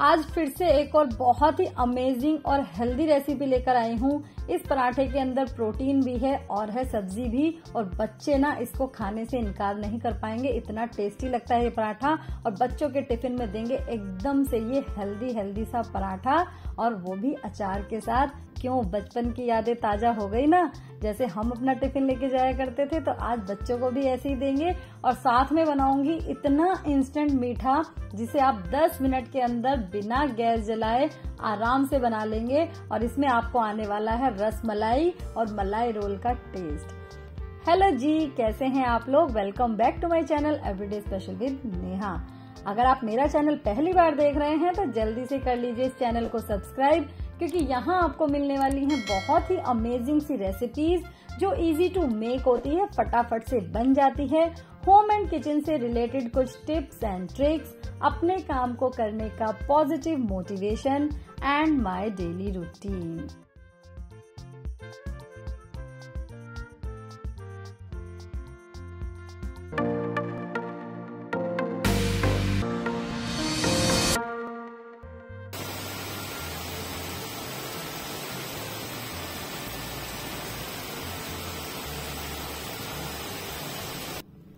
आज फिर से एक और बहुत ही अमेजिंग और हेल्दी रेसिपी लेकर आई हूँ इस पराठे के अंदर प्रोटीन भी है और है सब्जी भी और बच्चे ना इसको खाने से इनकार नहीं कर पाएंगे इतना टेस्टी लगता है ये पराठा और बच्चों के टिफिन में देंगे एकदम से ये हेल्दी हेल्दी सा पराठा और वो भी अचार के साथ क्यों बचपन की यादें ताज़ा हो गई ना जैसे हम अपना टिफिन लेके जाया करते थे तो आज बच्चों को भी ऐसे ही देंगे और साथ में बनाऊंगी इतना इंस्टेंट मीठा जिसे आप 10 मिनट के अंदर बिना गैस जलाए आराम से बना लेंगे और इसमें आपको आने वाला है रस मलाई और मलाई रोल का टेस्ट हेलो जी कैसे हैं आप लोग welcome back to my channel everyday special with Neha अगर आप मेरा चैनल पहली बार देख रहे हैं तो जल्दी से कर लीजिए इस चैनल को सब्सक्राइब क्योंकि यहाँ आपको मिलने वाली हैं बहुत ही अमेजिंग सी रेसिपीज जो इजी टू मेक होती है फटाफट से बन जाती है होम एंड किचन से रिलेटेड कुछ टिप्स एंड ट्रिक्स अपने काम को करने का positive motivation and my daily routine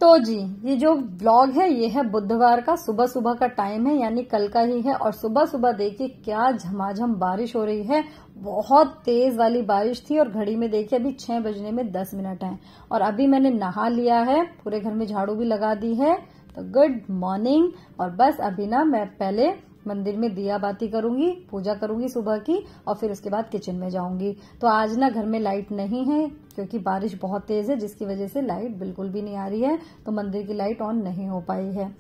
तो जी ये जो ब्लॉग है ये है बुधवार का सुबह सुबह का टाइम है यानी कल का ही है और सुबह सुबह देखिए क्या झमाझम बारिश हो रही है बहुत तेज वाली बारिश थी और घड़ी में देखिए अभी छह बजने में दस मिनट हैं और अभी मैंने नहा लिया है पूरे घर में झाड़ू भी लगा दी है तो गुड मॉर्निंग और बस अभी ना मैं पहले मंदिर में दिया बाती करूंगी पूजा करूंगी सुबह की और फिर उसके बाद किचन में जाऊंगी तो आज ना घर में लाइट नहीं है क्योंकि बारिश बहुत तेज है जिसकी वजह से लाइट बिल्कुल भी नहीं आ रही है तो मंदिर की लाइट ऑन नहीं हो पाई है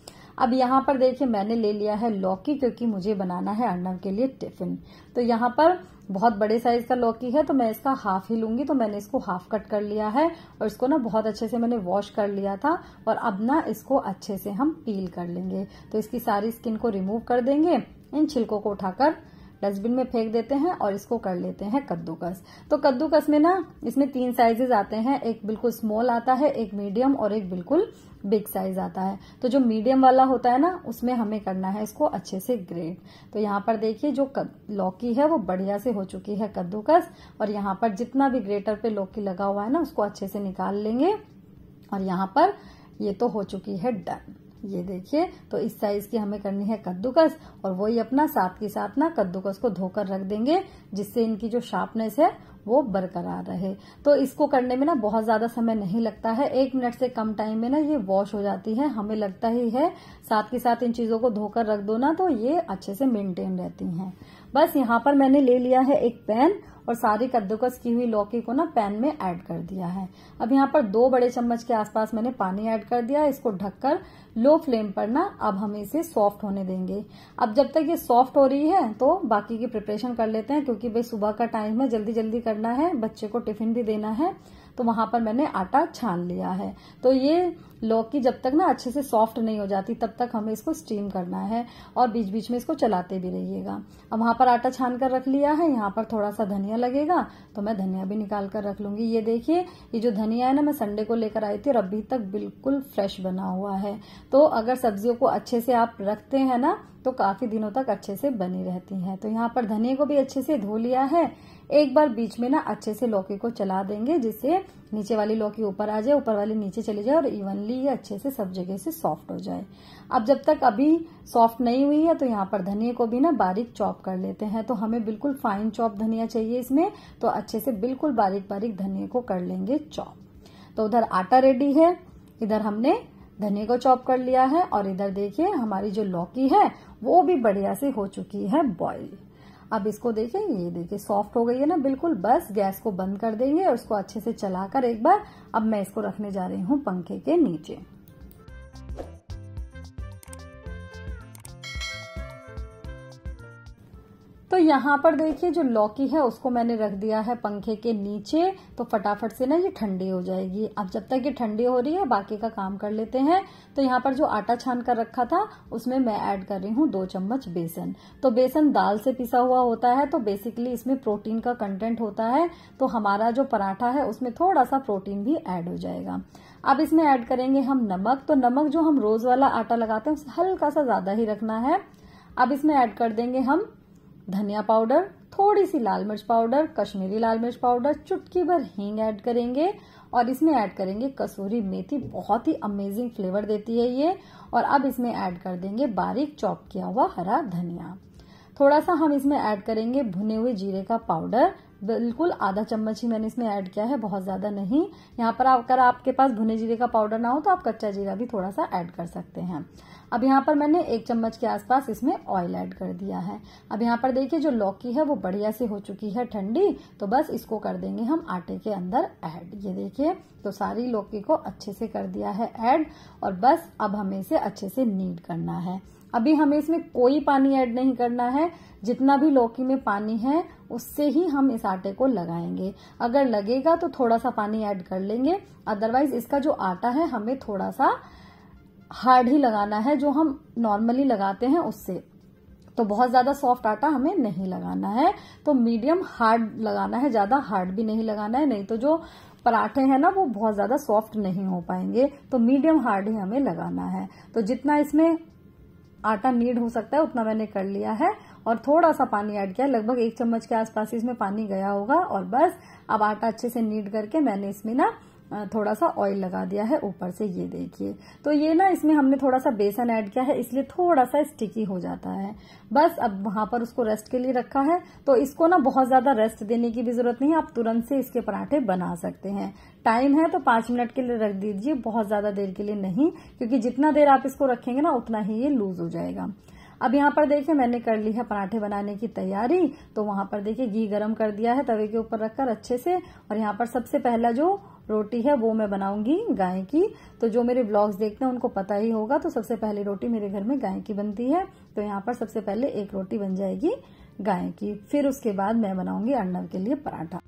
अब यहाँ पर देखिए मैंने ले लिया है लौकी क्योंकि मुझे बनाना है अर्णव के लिए टिफिन तो यहाँ पर बहुत बड़े साइज का लौकी है तो मैं इसका हाफ ही लूंगी तो मैंने इसको हाफ कट कर लिया है और इसको ना बहुत अच्छे से मैंने वॉश कर लिया था और अब ना इसको अच्छे से हम पील कर लेंगे तो इसकी सारी स्किन को रिमूव कर देंगे इन छिलकों को उठाकर डस्टबिन में फेंक देते हैं और इसको कर लेते हैं कद्दूकस तो कद्दूकस में ना इसमें तीन साइजेज आते हैं एक बिल्कुल स्मॉल आता है एक मीडियम और एक बिल्कुल बिग साइज आता है तो जो मीडियम वाला होता है ना उसमें हमें करना है इसको अच्छे से ग्रेट तो यहाँ पर देखिए जो लौकी है वो बढ़िया से हो चुकी है कद्दूकस और यहाँ पर जितना भी ग्रेटर पे लौकी लगा हुआ है ना उसको अच्छे से निकाल लेंगे और यहाँ पर ये तो हो चुकी है डन ये देखिए तो इस साइज की हमें करनी है कद्दूकस और वही अपना साथ के साथ ना कद्दूकस को धोकर रख देंगे जिससे इनकी जो शार्पनेस है वो बरकरार रहे तो इसको करने में ना बहुत ज़्यादा समय नहीं लगता है एक मिनट से कम टाइम में ना ये वॉश हो जाती है हमें लगता ही है साथ के साथ इन चीज़ों को धोकर रख दो ना तो ये अच्छे से मेंटेन रहती हैं बस यहाँ पर मैंने ले लिया है एक पैन और सारी कद्दूकस की हुई लौकी को ना पैन में ऐड कर दिया है अब यहाँ पर दो बड़े चम्मच के आसपास मैंने पानी ऐड कर दिया इसको ढककर लो फ्लेम पर ना अब हम इसे सॉफ्ट होने देंगे अब जब तक ये सॉफ्ट हो रही है तो बाकी की प्रिपरेशन कर लेते हैं क्योंकि भाई सुबह का टाइम है जल्दी जल्दी करना है बच्चे को टिफिन भी देना है तो वहां पर मैंने आटा छान लिया है तो ये लौकी जब तक ना अच्छे से सॉफ्ट नहीं हो जाती तब तक हमें इसको स्टीम करना है और बीच बीच में इसको चलाते भी रहिएगा अब वहां पर आटा छान कर रख लिया है यहाँ पर थोड़ा सा धनिया लगेगा तो मैं धनिया भी निकाल कर रख लूंगी ये देखिए ये जो धनिया है ना मैं संडे को लेकर आई थी और अभी तक बिल्कुल फ्रेश बना हुआ है तो अगर सब्जियों को अच्छे से आप रखते हैं ना तो काफी दिनों तक अच्छे से बनी रहती हैं तो यहाँ पर धनिये को भी अच्छे से धो लिया है एक बार बीच में ना अच्छे से लौकी को चला देंगे जिससे नीचे वाली लौकी ऊपर आ जाए ऊपर वाली नीचे चली जाए और इवनली ये अच्छे से सब जगह से सॉफ्ट हो जाए अब जब तक अभी सॉफ्ट नहीं हुई है तो यहाँ पर धनिये को भी ना बारीक चॉप कर लेते हैं तो हमें बिल्कुल फाइन चॉप धनिया चाहिए इसमें तो अच्छे से बिल्कुल बारीक बारीक धनिये को कर लेंगे चॉप तो उधर आटा रेडी है इधर हमने धनिया को चॉप कर लिया है और इधर देखिए हमारी जो लौकी है वो भी बढ़िया से हो चुकी है बॉईल अब इसको देखिए ये देखिए सॉफ्ट हो गई है ना बिल्कुल बस गैस को बंद कर देंगे और उसको अच्छे से चलाकर एक बार अब मैं इसको रखने जा रही हूँ पंखे के नीचे तो यहाँ पर देखिए जो लौकी है उसको मैंने रख दिया है पंखे के नीचे तो फटाफट से ना ये ठंडी हो जाएगी अब जब तक ये ठंडी हो रही है बाकी का काम कर लेते हैं तो यहाँ पर जो आटा छान कर रखा था उसमें मैं ऐड कर रही हूँ दो चम्मच बेसन तो बेसन दाल से पिसा हुआ होता है तो बेसिकली इसमें प्रोटीन का कंटेंट होता है तो हमारा जो पराठा है उसमें थोड़ा सा प्रोटीन भी एड हो जाएगा अब इसमें ऐड करेंगे हम नमक तो नमक जो हम रोज वाला आटा लगाते हैं हल्का सा ज्यादा ही रखना है अब इसमें ऐड कर देंगे हम धनिया पाउडर थोड़ी सी लाल मिर्च पाउडर कश्मीरी लाल मिर्च पाउडर चुटकी भर हींग ऐड करेंगे और इसमें ऐड करेंगे कसूरी मेथी बहुत ही अमेजिंग फ्लेवर देती है ये और अब इसमें ऐड कर देंगे बारीक चॉप किया हुआ हरा धनिया थोड़ा सा हम इसमें ऐड करेंगे भुने हुए जीरे का पाउडर बिल्कुल आधा चम्मच ही मैंने इसमें ऐड किया है बहुत ज़्यादा नहीं यहाँ पर अगर आपके पास भुने जीरे का पाउडर ना हो तो आप कच्चा जीरा भी थोड़ा सा ऐड कर सकते हैं अब यहाँ पर मैंने एक चम्मच के आसपास इसमें ऑयल ऐड कर दिया है अब यहाँ पर देखिए जो लौकी है वो बढ़िया से हो चुकी है ठंडी तो बस इसको कर देंगे हम आटे के अंदर ऐड ये देखिए तो सारी लौकी को अच्छे से कर दिया है ऐड और बस अब हमें इसे अच्छे से नीड करना है अभी हमें इसमें कोई पानी ऐड नहीं करना है जितना भी लौकी में पानी है उससे ही हम इस आटे को लगाएंगे अगर लगेगा तो थोड़ा सा पानी ऐड कर लेंगे अदरवाइज इसका जो आटा है हमें थोड़ा सा हार्ड ही लगाना है जो हम नॉर्मली लगाते हैं उससे तो बहुत ज्यादा सॉफ्ट आटा हमें नहीं लगाना है तो मीडियम हार्ड लगाना है ज्यादा हार्ड भी नहीं लगाना है नहीं तो जो पराठे हैं ना वो बहुत ज्यादा सॉफ्ट नहीं हो पाएंगे तो मीडियम हार्ड ही हमें लगाना है तो जितना इसमें आटा नीड हो सकता है उतना मैंने कर लिया है और थोड़ा सा पानी ऐड किया लगभग एक चम्मच के आसपास इसमें पानी गया होगा और बस अब आटा अच्छे से नीड करके मैंने इसमें ना थोड़ा सा ऑयल लगा दिया है ऊपर से ये देखिए तो ये ना इसमें हमने थोड़ा सा बेसन ऐड किया है इसलिए थोड़ा सा स्टिकी हो जाता है बस अब वहां पर उसको रेस्ट के लिए रखा है तो इसको ना बहुत ज़्यादा रेस्ट देने की भी ज़रूरत नहीं है आप तुरंत से इसके पराठे बना सकते हैं टाइम है तो पांच मिनट के लिए रख दीजिए बहुत ज़्यादा देर के लिए नहीं क्योंकि जितना देर आप इसको रखेंगे ना उतना ही ये लूज हो जाएगा अब यहाँ पर देखिए मैंने कर ली है पराठे बनाने की तैयारी तो वहां पर देखिए घी गरम कर दिया है तवे के ऊपर रखकर अच्छे से और यहाँ पर सबसे पहला जो रोटी है वो मैं बनाऊंगी गाय की तो जो मेरे ब्लॉग्स देखते हैं उनको पता ही होगा तो सबसे पहले रोटी मेरे घर में गाय की बनती है तो यहाँ पर सबसे पहले एक रोटी बन जाएगी गाय की फिर उसके बाद मैं बनाऊंगी अर्नब के लिए पराठा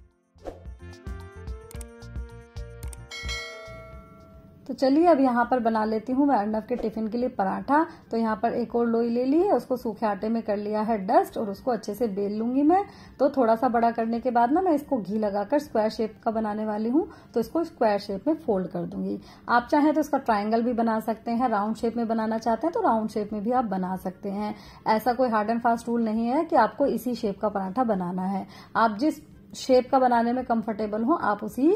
तो चलिए अब यहाँ पर बना लेती हूँ मैं अंडव के टिफिन के लिए पराठा तो यहाँ पर एक और लोई ले ली है उसको सूखे आटे में कर लिया है डस्ट और उसको अच्छे से बेल लूंगी मैं तो थोड़ा सा बड़ा करने के बाद ना मैं इसको घी लगाकर स्क्वायर शेप का बनाने वाली हूँ तो इसको स्क्वायर शेप में फोल्ड कर दूंगी आप चाहें तो इसका ट्राइंगल भी बना सकते हैं राउंड शेप में बनाना चाहते हैं तो राउंड शेप में भी आप बना सकते हैं ऐसा कोई हार्ड एंड फास्ट रूल नहीं है कि आपको इसी शेप का पराठा बनाना है आप जिस शेप का बनाने में कंफर्टेबल हो आप उसी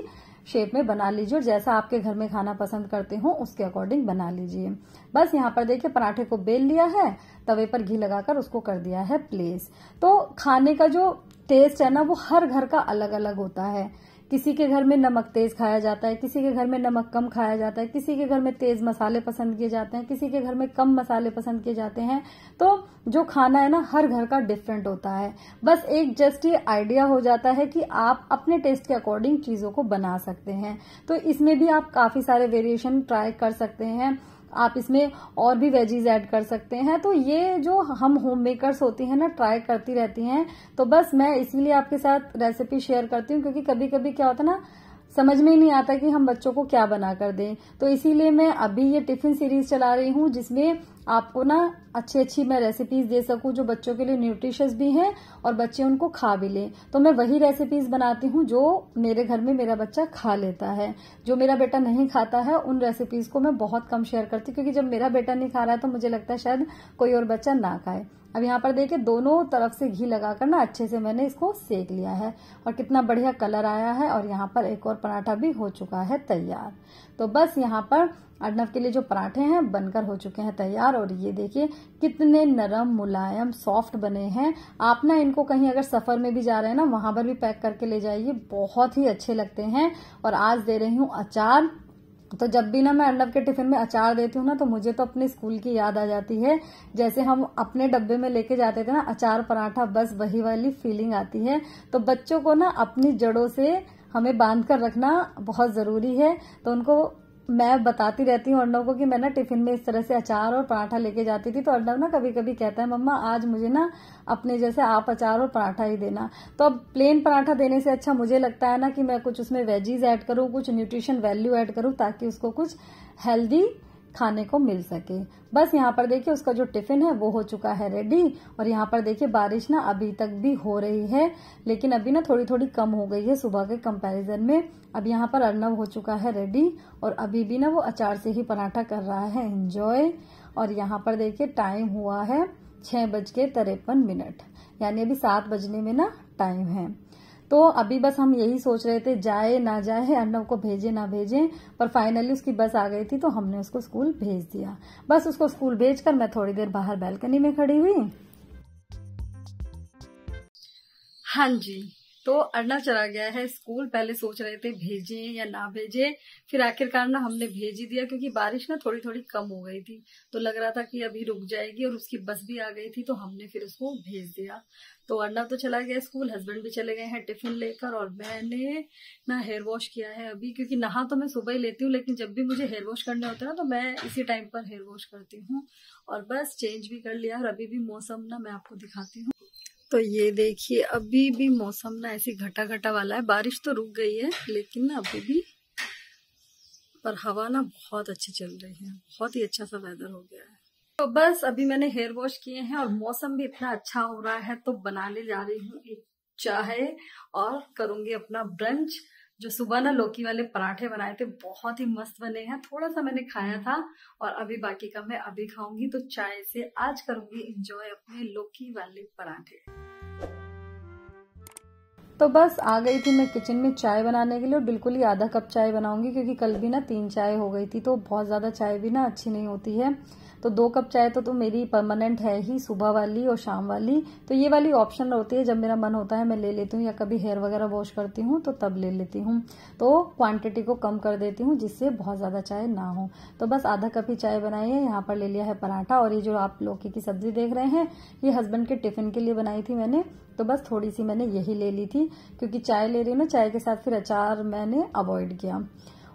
शेप में बना लीजिए और जैसा आपके घर में खाना पसंद करते हो उसके अकॉर्डिंग बना लीजिए बस यहाँ पर देखिए पराठे को बेल लिया है तवे पर घी लगाकर उसको कर दिया है प्लेस तो खाने का जो टेस्ट है ना वो हर घर का अलग अलग होता है किसी के घर में नमक तेज खाया जाता है किसी के घर में नमक कम खाया जाता है किसी के घर में तेज मसाले पसंद किए जाते हैं किसी के घर में कम मसाले पसंद किए जाते हैं तो जो खाना है ना हर घर का डिफरेंट होता है बस एक जस्ट ये आइडिया हो जाता है कि आप अपने टेस्ट के अकॉर्डिंग चीजों को बना सकते हैं तो इसमें भी आप काफी सारे वेरिएशन ट्राई कर सकते हैं आप इसमें और भी वेजीज ऐड कर सकते हैं तो ये जो हम होम मेकर्स होती हैं ना ट्राई करती रहती हैं तो बस मैं इसीलिए आपके साथ रेसिपी शेयर करती हूँ क्योंकि कभी कभी क्या होता है ना समझ में ही नहीं आता कि हम बच्चों को क्या बना कर दें तो इसीलिए मैं अभी ये टिफिन सीरीज चला रही हूँ जिसमें आपको ना अच्छी अच्छी मैं रेसिपीज़ दे सकूं जो बच्चों के लिए न्यूट्रिशियस भी हैं और बच्चे उनको खा भी लें तो मैं वही रेसिपीज़ बनाती हूँ जो मेरे घर में मेरा बच्चा खा लेता है जो मेरा बेटा नहीं खाता है उन रेसिपीज़ को मैं बहुत कम शेयर करती हूँ क्योंकि जब मेरा बेटा नहीं खा रहा है तो मुझे लगता है शायद कोई और बच्चा ना खाए अब यहाँ पर देखिए दोनों तरफ से घी लगाकर ना अच्छे से मैंने इसको सेक लिया है और कितना बढ़िया कलर आया है और यहाँ पर एक और पराठा भी हो चुका है तैयार तो बस यहाँ पर अर्नब के लिए जो पराठे हैं बनकर हो चुके हैं तैयार और ये देखिए कितने नरम मुलायम सॉफ्ट बने हैं आप ना इनको कहीं अगर सफ़र में भी जा रहे हैं ना वहां पर भी पैक करके ले जाइए बहुत ही अच्छे लगते हैं और आज दे रही हूँ अचार तो जब भी ना मैं अंडब के टिफिन में अचार देती हूँ ना तो मुझे तो अपने स्कूल की याद आ जाती है जैसे हम अपने डब्बे में लेके जाते थे ना अचार पराठा बस वही वाली फीलिंग आती है तो बच्चों को ना अपनी जड़ों से हमें बांध कर रखना बहुत ज़रूरी है तो उनको मैं बताती रहती हूँ अर्णव को कि मैं ना टिफिन में इस तरह से अचार और पराठा लेके जाती थी तो अर्णव ना कभी कभी कहता है मम्मा आज मुझे ना अपने जैसे आप अचार और पराठा ही देना तो अब प्लेन पराठा देने से अच्छा मुझे लगता है ना कि मैं कुछ उसमें वेजीज ऐड करूँ कुछ न्यूट्रिशन वैल्यू ऐड करूँ ताकि उसको कुछ हेल्दी खाने को मिल सके बस यहाँ पर देखिए उसका जो टिफ़िन है वो हो चुका है रेडी और यहाँ पर देखिए बारिश ना अभी तक भी हो रही है लेकिन अभी ना थोड़ी थोड़ी कम हो गई है सुबह के कंपैरिजन में अब यहाँ पर अर्नब हो चुका है रेडी और अभी भी ना वो अचार से ही पराठा कर रहा है एंजॉय और यहाँ पर देखिये टाइम हुआ है छह बज के तिरपन मिनट यानी अभी सात बजने में ना टाइम है तो अभी बस हम यही सोच रहे थे जाए ना जाए अर्नब को भेजे ना भेजे पर फाइनली उसकी बस आ गई थी तो हमने उसको स्कूल भेज दिया बस उसको स्कूल भेजकर मैं थोड़ी देर बाहर बैल्कनी में खड़ी हुई हाँ जी तो अड़ना चला गया है स्कूल पहले सोच रहे थे भेजे या ना भेजे फिर आखिरकार ना हमने भेज ही दिया क्योंकि बारिश ना थोड़ी थोड़ी कम हो गई थी तो लग रहा था कि अभी रुक जाएगी और उसकी बस भी आ गई थी तो हमने फिर उसको भेज दिया तो अड़ना तो चला गया स्कूल हस्बैंड भी चले गए हैं टिफिन लेकर और मैंने ना हेयर वॉश किया है अभी क्योंकि नहा तो मैं सुबह ही लेती हूँ लेकिन जब भी मुझे हेयर वॉश करने होता है ना तो मैं इसी टाइम पर हेयर वॉश करती हूँ और बस चेंज भी कर लिया और अभी भी मौसम ना मैं आपको दिखाती हूँ तो ये देखिए अभी भी मौसम ना ऐसी घटा घटा वाला है बारिश तो रुक गई है लेकिन ना अभी भी पर हवा ना बहुत अच्छी चल रही है बहुत ही अच्छा सा वेदर हो गया है तो बस अभी मैंने हेयर वॉश किए हैं और मौसम भी इतना अच्छा हो रहा है तो बनाने जा रही हूँ एक चाय और करूंगी अपना ब्रंच जो सुबह ना लौकी वाले पराठे बनाए थे बहुत ही मस्त बने हैं थोड़ा सा मैंने खाया था और अभी बाकी का मैं अभी खाऊंगी तो चाय से आज करूंगी इंजॉय अपने लौकी वाले पराठे तो बस आ गई थी मैं किचन में चाय बनाने के लिए और बिल्कुल ही आधा कप चाय बनाऊंगी क्योंकि कल भी ना तीन चाय हो गई थी तो बहुत ज़्यादा चाय भी ना अच्छी नहीं होती है तो दो कप चाय तो, तो मेरी परमानेंट है ही सुबह वाली और शाम वाली तो ये वाली ऑप्शन होती है जब मेरा मन होता है मैं ले लेती हूँ या कभी हेयर वगैरह वॉश करती हूँ तो तब ले लेती हूँ तो क्वांटिटी को कम कर देती हूँ जिससे बहुत ज़्यादा चाय ना हो तो बस आधा कप ही चाय बनाई है यहाँ पर ले लिया है पराठा और ये जो आप लौकी की सब्जी देख रहे हैं ये हस्बैंड के टिफिन के लिए बनाई थी मैंने तो बस थोड़ी सी मैंने यही ले ली थी क्योंकि चाय ले रही हूँ ना चाय के साथ फिर अचार मैंने अवॉइड किया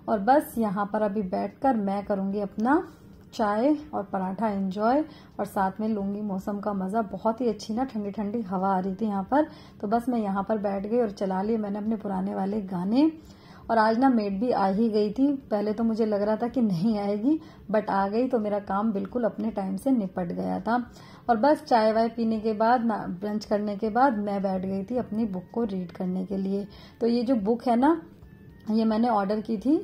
और बस यहाँ पर अभी बैठकर मैं करूँगी अपना चाय और पराठा एंजॉय और साथ में लूँगी मौसम का मज़ा बहुत ही अच्छी ना ठंडी ठंडी हवा आ रही थी यहाँ पर तो बस मैं यहाँ पर बैठ गई और चला लिए मैंने अपने पुराने वाले गाने और आज ना मेड भी आ ही गई थी पहले तो मुझे लग रहा था कि नहीं आएगी बट आ गई तो मेरा काम बिल्कुल अपने टाइम से निपट गया था और बस चाय वाय पीने के बाद ना ब्रंच करने के बाद मैं बैठ गई थी अपनी बुक को रीड करने के लिए तो ये जो बुक है ना ये मैंने ऑर्डर की थी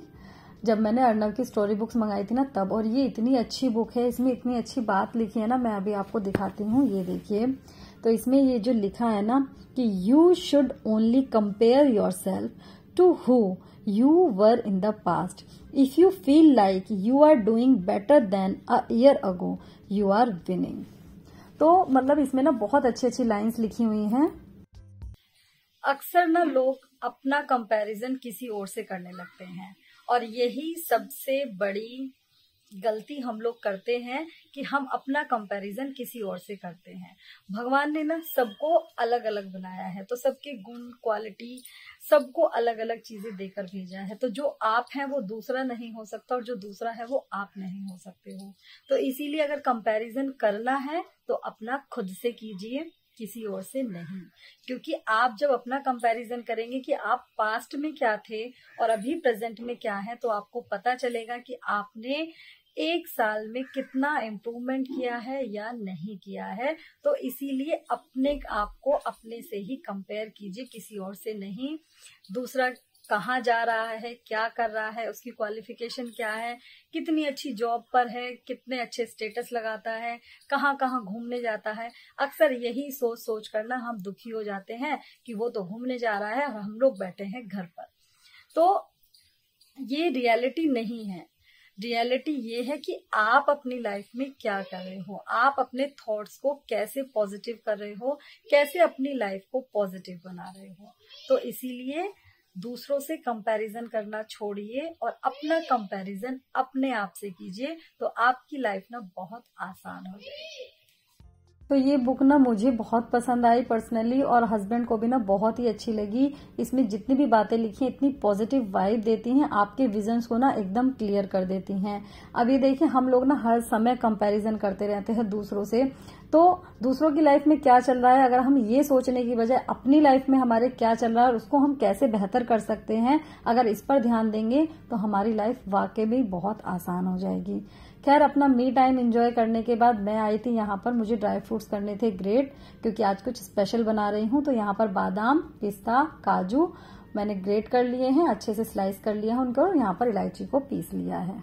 जब मैंने अर्नव की स्टोरी बुक्स मंगाई थी ना तब और ये इतनी अच्छी बुक है इसमें इतनी अच्छी बात लिखी है ना मैं अभी आपको दिखाती हूँ ये देखिए तो इसमें ये जो लिखा है ना कि you should only compare yourself to who you were in the past. If you feel like you are doing better than a year ago, you are winning. तो मतलब इसमें ना बहुत अच्छी अच्छी लाइंस लिखी हुई हैं अक्सर ना लोग अपना कंपैरिजन किसी और से करने लगते हैं और यही सबसे बड़ी गलती हम लोग करते हैं कि हम अपना कंपैरिजन किसी और से करते हैं भगवान ने ना सबको अलग अलग बनाया है तो सबके गुण क्वालिटी सबको अलग अलग चीजें देकर भेजा है तो जो आप हैं वो दूसरा नहीं हो सकता और जो दूसरा है वो आप नहीं हो सकते हो तो इसीलिए अगर कंपैरिजन करना है तो अपना खुद से कीजिए किसी और से नहीं क्योंकि आप जब अपना कंपैरिजन करेंगे कि आप पास्ट में क्या थे और अभी प्रेजेंट में क्या है तो आपको पता चलेगा कि आपने एक साल में कितना इम्प्रूवमेंट किया है या नहीं किया है तो इसीलिए अपने आप को अपने से ही कंपेयर कीजिए किसी और से नहीं दूसरा कहाँ जा रहा है क्या कर रहा है उसकी क्वालिफिकेशन क्या है कितनी अच्छी जॉब पर है कितने अच्छे स्टेटस लगाता है कहाँ कहाँ घूमने जाता है अक्सर यही सोच सोच करना हम दुखी हो जाते हैं कि वो तो घूमने जा रहा है और हम लोग बैठे हैं घर पर तो ये रियलिटी नहीं है रियलिटी ये है कि आप अपनी लाइफ में क्या कर रहे हो आप अपने थॉट्स को कैसे पॉजिटिव कर रहे हो कैसे अपनी लाइफ को पॉजिटिव बना रहे हो तो इसीलिए दूसरों से कंपैरिजन करना छोड़िए और अपना कंपैरिजन अपने आप से कीजिए तो आपकी लाइफ ना बहुत आसान हो जाएगी तो ये बुक ना मुझे बहुत पसंद आई पर्सनली और हस्बैंड को भी ना बहुत ही अच्छी लगी इसमें जितनी भी बातें लिखी इतनी पॉजिटिव वाइब देती हैं आपके विजन्स को ना एकदम क्लियर कर देती हैं अब ये देखिए हम लोग ना हर समय कंपैरिजन करते रहते हैं दूसरों से तो दूसरों की लाइफ में क्या चल रहा है अगर हम ये सोचने की बजाय अपनी लाइफ में हमारे क्या चल रहा है और उसको हम कैसे बेहतर कर सकते हैं अगर इस पर ध्यान देंगे तो हमारी लाइफ वाकई में बहुत आसान हो जाएगी खैर अपना मी टाइम एंजॉय करने के बाद मैं आई थी यहाँ पर मुझे ड्राई फ्रूट्स करने थे ग्रेट क्योंकि आज कुछ स्पेशल बना रही हूँ तो यहाँ पर बादाम पिस्ता काजू मैंने ग्रेट कर लिए हैं अच्छे से स्लाइस कर लिया है उनको और यहाँ पर इलायची को पीस लिया है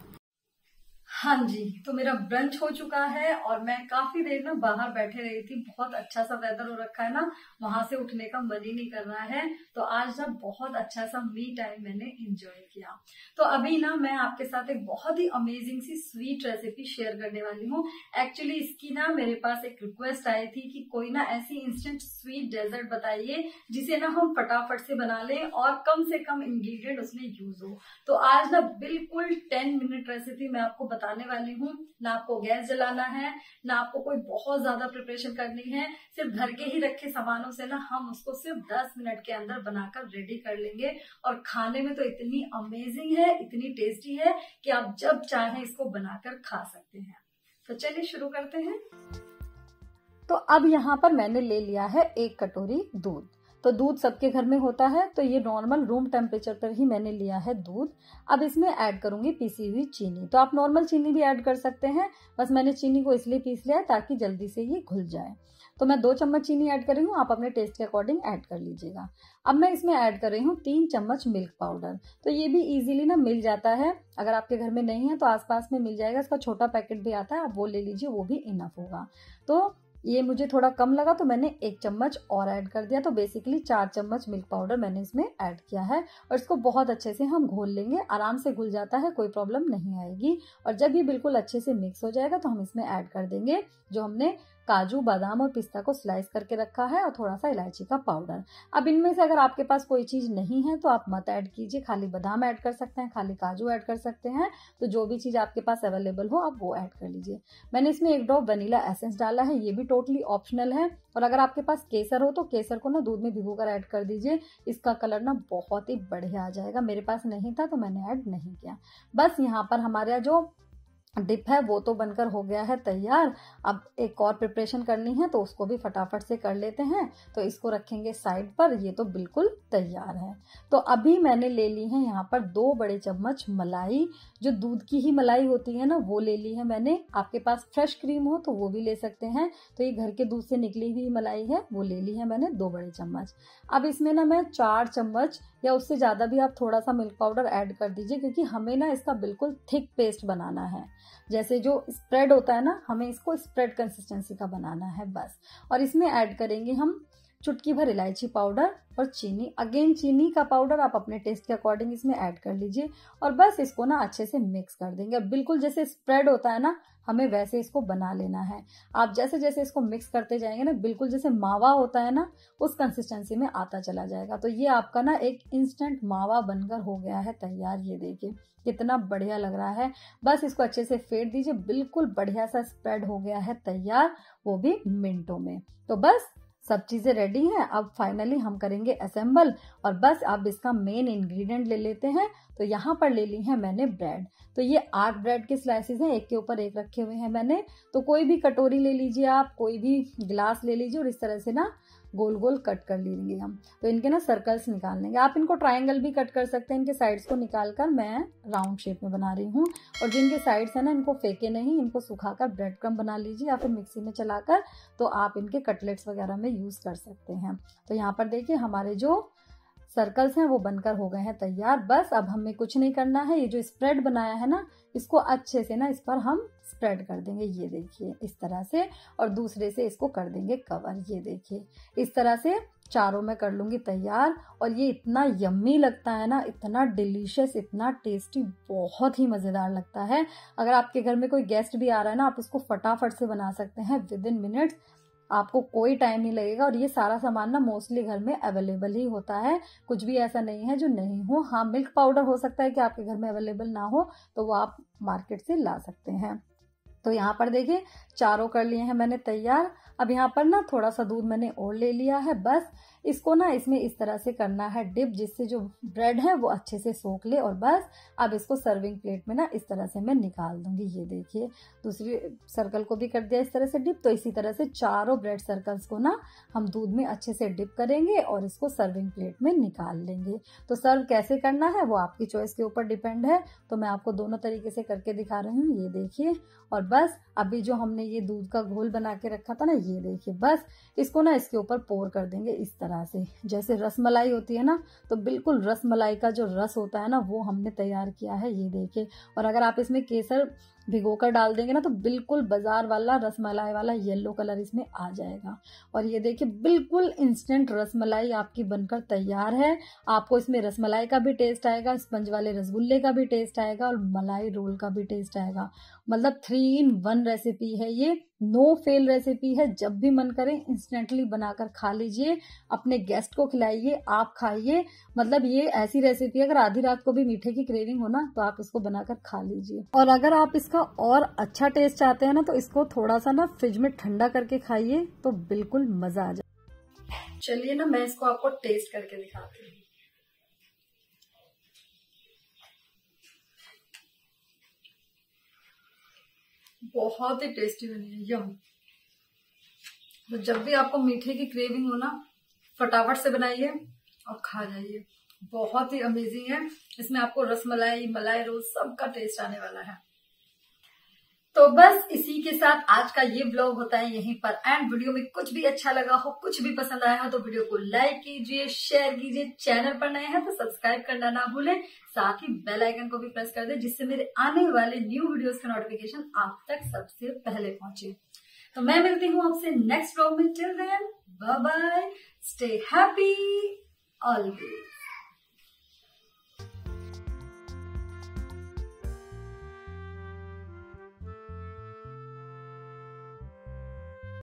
हाँ जी तो मेरा ब्रंच हो चुका है और मैं काफी देर ना बाहर बैठे रही थी बहुत अच्छा सा वेदर हो रखा है ना वहां से उठने का मन ही नहीं कर रहा है तो आज ना बहुत अच्छा सा मी टाइम मैंने एंजॉय किया तो अभी ना मैं आपके साथ एक बहुत ही अमेजिंग सी स्वीट रेसिपी शेयर करने वाली हूँ एक्चुअली इसकी ना मेरे पास एक रिक्वेस्ट आई थी कि कोई ना ऐसी इंस्टेंट स्वीट डेजर्ट बताइए जिसे ना हम फटाफट से बना ले और कम से कम इंग्रीडियंट उसमें यूज हो तो आज ना बिल्कुल टेन मिनट रेसिपी मैं आपको बता बताने वाली हूँ ना आपको गैस जलाना है ना आपको कोई बहुत ज्यादा प्रिपरेशन करनी है सिर्फ घर के ही रखे सामानों से ना हम उसको सिर्फ 10 मिनट के अंदर बनाकर रेडी कर लेंगे और खाने में तो इतनी अमेजिंग है इतनी टेस्टी है कि आप जब चाहें इसको बनाकर खा सकते हैं तो चलिए शुरू करते हैं तो अब यहाँ पर मैंने ले लिया है एक कटोरी दूध तो दूध सबके घर में होता है तो ये नॉर्मल रूम टेम्परेचर पर ही मैंने लिया है दूध अब इसमें ऐड करूंगी पीसी हुई चीनी तो आप नॉर्मल चीनी भी ऐड कर सकते हैं बस मैंने चीनी को इसलिए पीस लिया है ताकि जल्दी से ये घुल जाए तो मैं दो चम्मच चीनी ऐड कर रही हूँ आप अपने टेस्ट के अकॉर्डिंग ऐड कर लीजिएगा अब मैं इसमें ऐड कर रही हूँ तीन चम्मच मिल्क पाउडर तो ये भी इजीली ना मिल जाता है अगर आपके घर में नहीं है तो आसपास में मिल जाएगा इसका छोटा पैकेट भी आता है आप वो ले लीजिए वो भी इनफ होगा तो ये मुझे थोड़ा कम लगा तो मैंने एक चम्मच और ऐड कर दिया तो बेसिकली चार चम्मच मिल्क पाउडर मैंने इसमें ऐड किया है और इसको बहुत अच्छे से हम घोल लेंगे आराम से घुल जाता है कोई प्रॉब्लम नहीं आएगी और जब ये बिल्कुल अच्छे से मिक्स हो जाएगा तो हम इसमें ऐड कर देंगे जो हमने काजू बादाम और पिस्ता को स्लाइस करके रखा है और थोड़ा सा इलायची का पाउडर अब इनमें से अगर आपके पास कोई चीज़ नहीं है तो आप मत ऐड कीजिए खाली बादाम ऐड कर सकते हैं खाली काजू ऐड कर सकते हैं तो जो भी चीज़ आपके पास अवेलेबल हो आप वो ऐड कर लीजिए मैंने इसमें एक ड्रॉप वनीला एसेंस डाला है ये भी टोटली ऑप्शनल है और अगर आपके पास केसर हो तो केसर को ना दूध में भिगो कर ऐड कर दीजिए इसका कलर ना बहुत ही बढ़िया आ जाएगा मेरे पास नहीं था तो मैंने ऐड नहीं किया बस यहाँ पर हमारा जो डिप है वो तो बनकर हो गया है तैयार अब एक और प्रिपरेशन करनी है तो उसको भी फटाफट से कर लेते हैं तो इसको रखेंगे साइड पर ये तो बिल्कुल तैयार है तो अभी मैंने ले ली है यहाँ पर दो बड़े चम्मच मलाई जो दूध की ही मलाई होती है ना वो ले ली है मैंने आपके पास फ्रेश क्रीम हो तो वो भी ले सकते हैं तो ये घर के दूध से निकली हुई मलाई है वो ले ली है मैंने दो बड़े चम्मच अब इसमें ना मैं चार चम्मच या उससे ज़्यादा भी आप थोड़ा सा मिल्क पाउडर ऐड कर दीजिए क्योंकि हमें ना इसका बिल्कुल थिक पेस्ट बनाना है जैसे जो स्प्रेड होता है ना हमें इसको स्प्रेड कंसिस्टेंसी का बनाना है बस और इसमें ऐड करेंगे हम चुटकी भर इलायची पाउडर और चीनी अगेन चीनी का पाउडर आप अपने टेस्ट के अकॉर्डिंग इसमें ऐड कर लीजिए और बस इसको ना अच्छे से मिक्स कर देंगे बिल्कुल जैसे स्प्रेड होता है ना हमें वैसे इसको बना लेना है आप जैसे जैसे इसको मिक्स करते जाएंगे ना बिल्कुल जैसे मावा होता है ना उस कंसिस्टेंसी में आता चला जाएगा तो ये आपका ना एक इंस्टेंट मावा बनकर हो गया है तैयार ये देखिए कितना बढ़िया लग रहा है बस इसको अच्छे से फेंट दीजिए बिल्कुल बढ़िया सा स्प्रेड हो गया है तैयार वो भी मिनटों में तो बस सब चीज़ें रेडी हैं अब फाइनली हम करेंगे असेंबल और बस अब इसका मेन इंग्रेडिएंट ले लेते हैं तो यहाँ पर ले ली है मैंने ब्रेड तो ये आठ ब्रेड के स्लाइसेस हैं एक के ऊपर एक रखे हुए हैं मैंने तो कोई भी कटोरी ले लीजिए आप कोई भी गिलास ले लीजिए और इस तरह से ना गोल गोल कट कर लेंगे हम तो इनके ना सर्कल्स निकाल लेंगे आप इनको ट्राइंगल भी कट कर सकते हैं इनके साइड्स को निकाल कर मैं राउंड शेप में बना रही हूँ और जिनके साइड्स है ना इनको फेंके नहीं इनको सुखा कर ब्रेड क्रम बना लीजिए या फिर मिक्सी में चलाकर तो आप इनके कटलेट्स वगैरह में यूज़ कर सकते हैं तो यहाँ पर देखिए हमारे जो सर्कल्स हैं वो बनकर हो गए हैं तैयार बस अब हमें कुछ नहीं करना है ये जो स्प्रेड बनाया है ना इसको अच्छे से ना इस पर हम स्प्रेड कर देंगे ये देखिए इस तरह से और दूसरे से इसको कर देंगे कवर ये देखिए इस तरह से चारों में कर लूंगी तैयार और ये इतना यम्मी लगता है ना इतना डिलीशियस इतना टेस्टी बहुत ही मज़ेदार लगता है अगर आपके घर में कोई गेस्ट भी आ रहा है ना आप इसको फटाफट से बना सकते हैं विद इन मिनट्स आपको कोई टाइम नहीं लगेगा और ये सारा सामान ना मोस्टली घर में अवेलेबल ही होता है कुछ भी ऐसा नहीं है जो नहीं हो हाँ मिल्क पाउडर हो सकता है कि आपके घर में अवेलेबल ना हो तो वो आप मार्केट से ला सकते हैं तो यहाँ पर देखिए चारों कर लिए हैं मैंने तैयार अब यहाँ पर ना थोड़ा सा दूध मैंने और ले लिया है बस इसको ना इसमें इस तरह से करना है डिप जिससे जो ब्रेड है वो अच्छे से सोख ले और बस अब इसको सर्विंग प्लेट में ना इस तरह से मैं निकाल दूंगी ये देखिए दूसरी सर्कल को भी कर दिया इस तरह से डिप तो इसी तरह से चारों ब्रेड सर्कल्स को ना हम दूध में अच्छे से डिप करेंगे और इसको सर्विंग प्लेट में निकाल लेंगे तो सर्व कैसे करना है वो आपकी चॉइस के ऊपर डिपेंड है तो मैं आपको दोनों तरीके से करके दिखा रही हूँ ये देखिए और बस अभी जो हमने ये दूध का घोल बना के रखा था ना ये देखिए बस इसको ना इसके ऊपर पोर कर देंगे इस तरह तरह से जैसे रस मलाई होती है ना तो बिल्कुल रस मलाई का जो रस होता है ना वो हमने तैयार किया है ये देखिए और अगर आप इसमें केसर भिगो कर डाल देंगे ना तो बिल्कुल बाजार वाला रसमलाई वाला येलो कलर इसमें आ जाएगा और ये देखिए बिल्कुल इंस्टेंट रसमलाई आपकी बनकर तैयार है आपको इसमें रसमलाई का भी टेस्ट आएगा स्पंज वाले रसगुल्ले का भी टेस्ट आएगा और मलाई रोल का भी टेस्ट आएगा मतलब थ्री इन वन रेसिपी है ये नो फेल रेसिपी है जब भी मन करे इंस्टेंटली बनाकर खा लीजिए अपने गेस्ट को खिलाइए आप खाइए मतलब ये ऐसी रेसिपी है अगर आधी रात को भी मीठे की क्रेविंग हो ना तो आप इसको बनाकर खा लीजिए और अगर आप इस इसका और अच्छा टेस्ट चाहते हैं ना तो इसको थोड़ा सा ना फ्रिज में ठंडा करके खाइए तो बिल्कुल मजा आ जाए चलिए ना मैं इसको आपको टेस्ट करके दिखाती हूँ बहुत ही टेस्टी बनी है यम तो जब भी आपको मीठे की क्रेविंग हो ना फटाफट से बनाइए और खा जाइए बहुत ही अमेजिंग है इसमें आपको रस मलाई मलाई रोज सबका टेस्ट आने वाला है तो बस इसी के साथ आज का ये ब्लॉग होता है यहीं पर एंड वीडियो में कुछ भी अच्छा लगा हो कुछ भी पसंद आया हो तो वीडियो को लाइक कीजिए शेयर कीजिए चैनल पर नए हैं तो सब्सक्राइब करना ना भूलें साथ ही बेल आइकन को भी प्रेस कर दे जिससे मेरे आने वाले न्यू वीडियोस का नोटिफिकेशन आप तक सबसे पहले पहुंचे तो मैं मिलती हूँ आपसे नेक्स्ट ब्लॉग में till then bye bye stay happy always